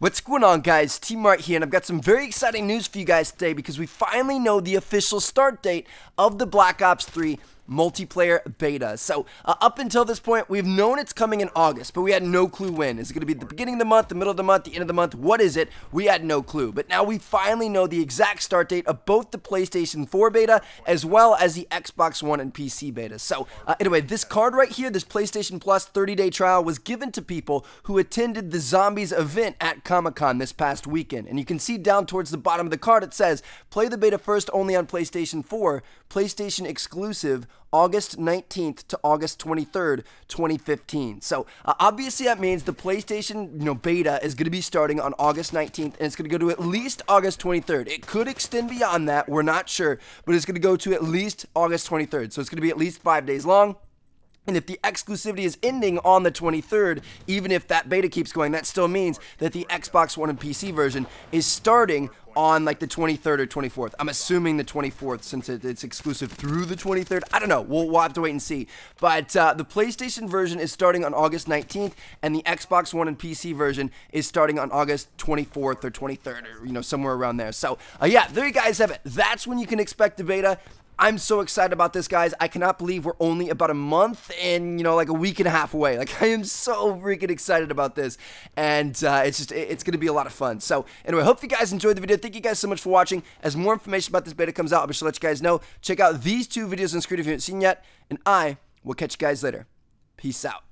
What's going on guys, Team Mart here and I've got some very exciting news for you guys today because we finally know the official start date of the Black Ops 3 multiplayer beta. So uh, up until this point, we've known it's coming in August, but we had no clue when. Is it going to be the beginning of the month, the middle of the month, the end of the month? What is it? We had no clue. But now we finally know the exact start date of both the PlayStation 4 beta as well as the Xbox One and PC beta. So uh, anyway, this card right here, this PlayStation Plus 30-day trial was given to people who attended the Zombies event at Comic-Con this past weekend. And you can see down towards the bottom of the card, it says, play the beta first only on PlayStation 4, PlayStation exclusive, August 19th to August 23rd, 2015. So uh, obviously that means the PlayStation you know, beta is going to be starting on August 19th and it's going to go to at least August 23rd. It could extend beyond that, we're not sure, but it's going to go to at least August 23rd. So it's going to be at least five days long. And if the exclusivity is ending on the 23rd, even if that beta keeps going, that still means that the Xbox One and PC version is starting on like the 23rd or 24th. I'm assuming the 24th since it's exclusive through the 23rd. I don't know. We'll, we'll have to wait and see. But uh, the PlayStation version is starting on August 19th, and the Xbox One and PC version is starting on August 24th or 23rd, or you know somewhere around there. So uh, yeah, there you guys have it. That's when you can expect the beta. I'm so excited about this, guys. I cannot believe we're only about a month and, you know, like a week and a half away. Like, I am so freaking excited about this. And uh, it's just, it's going to be a lot of fun. So, anyway, hope you guys enjoyed the video. Thank you guys so much for watching. As more information about this beta comes out, I'll be sure to let you guys know. Check out these two videos on screen if you haven't seen yet. And I will catch you guys later. Peace out.